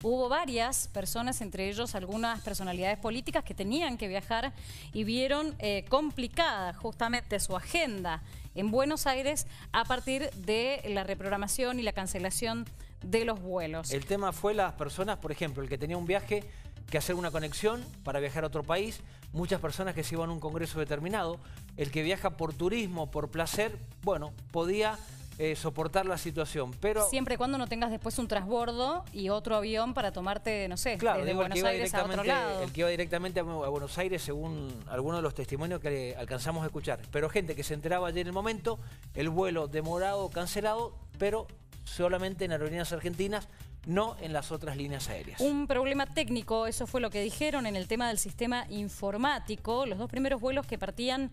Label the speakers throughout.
Speaker 1: Hubo varias personas, entre ellos algunas personalidades políticas que tenían que viajar y vieron eh, complicada justamente su agenda en Buenos Aires a partir de la reprogramación y la cancelación de los vuelos. El
Speaker 2: tema fue las personas, por ejemplo, el que tenía un viaje que hacer una conexión para viajar a otro país, muchas personas que se iban a un congreso determinado, el que viaja por turismo, por placer, bueno, podía eh, soportar la situación. Pero Siempre
Speaker 1: y cuando no tengas después un transbordo y otro avión para tomarte, no sé, claro, Buenos Aires a otro lado. El
Speaker 2: que iba directamente a, Buenos Aires, según algunos de los testimonios que alcanzamos a escuchar. Pero gente que se enteraba allí en el momento, el vuelo demorado, cancelado, pero solamente en aerolíneas argentinas, no en las otras líneas aéreas. Un
Speaker 1: problema técnico, eso fue lo que dijeron en el tema del sistema informático. Los dos primeros vuelos que partían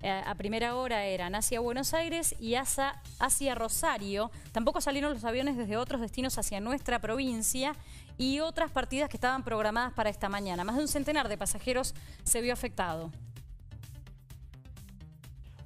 Speaker 1: eh, a primera hora eran hacia Buenos Aires y hacia Rosario. Tampoco salieron los aviones desde otros destinos hacia nuestra provincia y otras partidas que estaban programadas para esta mañana. Más de un centenar de pasajeros se vio afectado.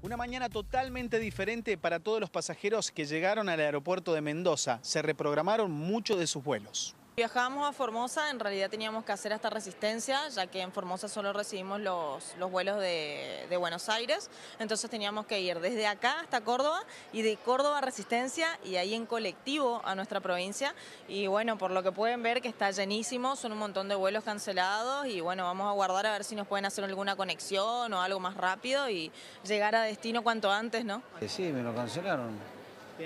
Speaker 3: Una mañana totalmente diferente para todos los pasajeros que llegaron al aeropuerto de Mendoza. Se reprogramaron muchos de sus vuelos.
Speaker 4: Viajábamos a Formosa, en realidad teníamos que hacer hasta resistencia, ya que en Formosa solo recibimos los, vuelos de, Buenos Aires, entonces teníamos que ir desde acá hasta Córdoba y de Córdoba a resistencia y ahí en colectivo a nuestra provincia. Y bueno, por lo que pueden ver que está llenísimo, son un montón de vuelos cancelados y bueno, vamos a guardar a ver si nos pueden hacer alguna conexión o algo más rápido y llegar a destino cuanto antes, ¿no?
Speaker 3: Eh, sí, me lo cancelaron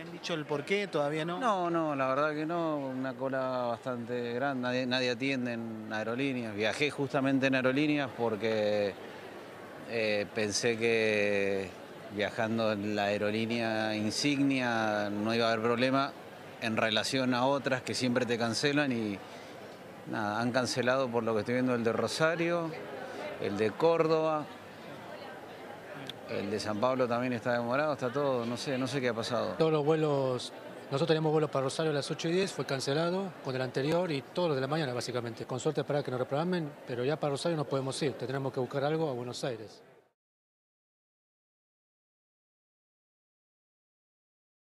Speaker 3: han dicho el por qué? ¿Todavía no? No, no, la verdad que no. Una cola bastante grande. Nadie, atiende en aerolíneas. Viajé justamente en aerolíneas porque eh, pensé que viajando en la aerolínea insignia no iba a haber problema en relación a otras que siempre te cancelan y han cancelado por lo que estoy viendo el de Rosario, el de Córdoba, el de San Pablo también está demorado, está todo, no sé, no sé qué ha pasado. Todos los vuelos, nosotros teníamos vuelos para Rosario a las 8 y 10, fue cancelado con el anterior y todos los de la mañana básicamente. Con suerte para que nos reprogramen, pero ya para Rosario no podemos ir, tendremos que buscar algo a Buenos
Speaker 4: Aires.